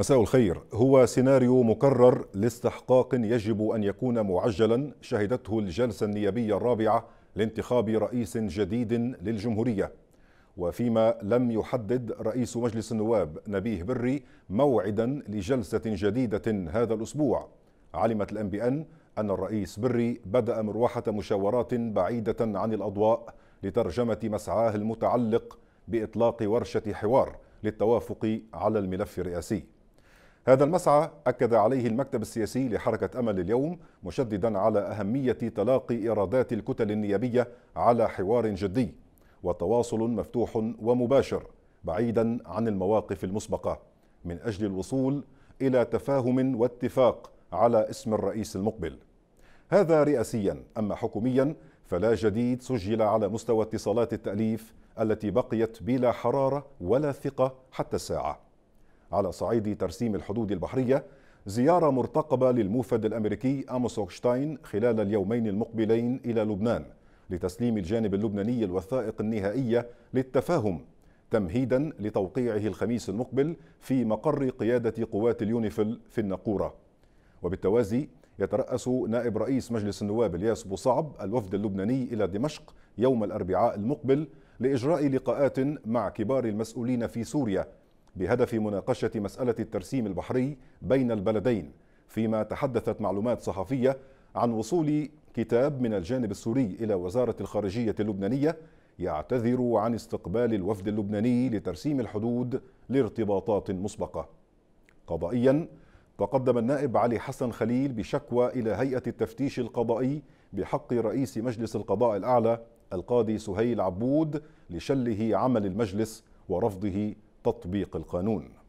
مساء الخير هو سيناريو مكرر لاستحقاق يجب أن يكون معجلا شهدته الجلسة النيابية الرابعة لانتخاب رئيس جديد للجمهورية وفيما لم يحدد رئيس مجلس النواب نبيه بري موعدا لجلسة جديدة هذا الأسبوع علمت الأم بي أن أن الرئيس بري بدأ مروحة مشاورات بعيدة عن الأضواء لترجمة مسعاه المتعلق بإطلاق ورشة حوار للتوافق على الملف الرئاسي هذا المسعى أكد عليه المكتب السياسي لحركة أمل اليوم مشددا على أهمية تلاقي إيرادات الكتل النيابية على حوار جدي وتواصل مفتوح ومباشر بعيدا عن المواقف المسبقة من أجل الوصول إلى تفاهم واتفاق على اسم الرئيس المقبل هذا رئاسيا أما حكوميا فلا جديد سجل على مستوى اتصالات التأليف التي بقيت بلا حرارة ولا ثقة حتى الساعة على صعيد ترسيم الحدود البحرية زيارة مرتقبة للموفد الأمريكي أموس أوكشتاين خلال اليومين المقبلين إلى لبنان لتسليم الجانب اللبناني الوثائق النهائية للتفاهم تمهيدا لتوقيعه الخميس المقبل في مقر قيادة قوات اليونيفل في النقورة وبالتوازي يترأس نائب رئيس مجلس النواب الياس بوصعب الوفد اللبناني إلى دمشق يوم الأربعاء المقبل لإجراء لقاءات مع كبار المسؤولين في سوريا بهدف مناقشة مسألة الترسيم البحري بين البلدين فيما تحدثت معلومات صحفية عن وصول كتاب من الجانب السوري إلى وزارة الخارجية اللبنانية يعتذر عن استقبال الوفد اللبناني لترسيم الحدود لارتباطات مسبقة قضائيا تقدم النائب علي حسن خليل بشكوى إلى هيئة التفتيش القضائي بحق رئيس مجلس القضاء الأعلى القاضي سهيل عبود لشله عمل المجلس ورفضه تطبيق القانون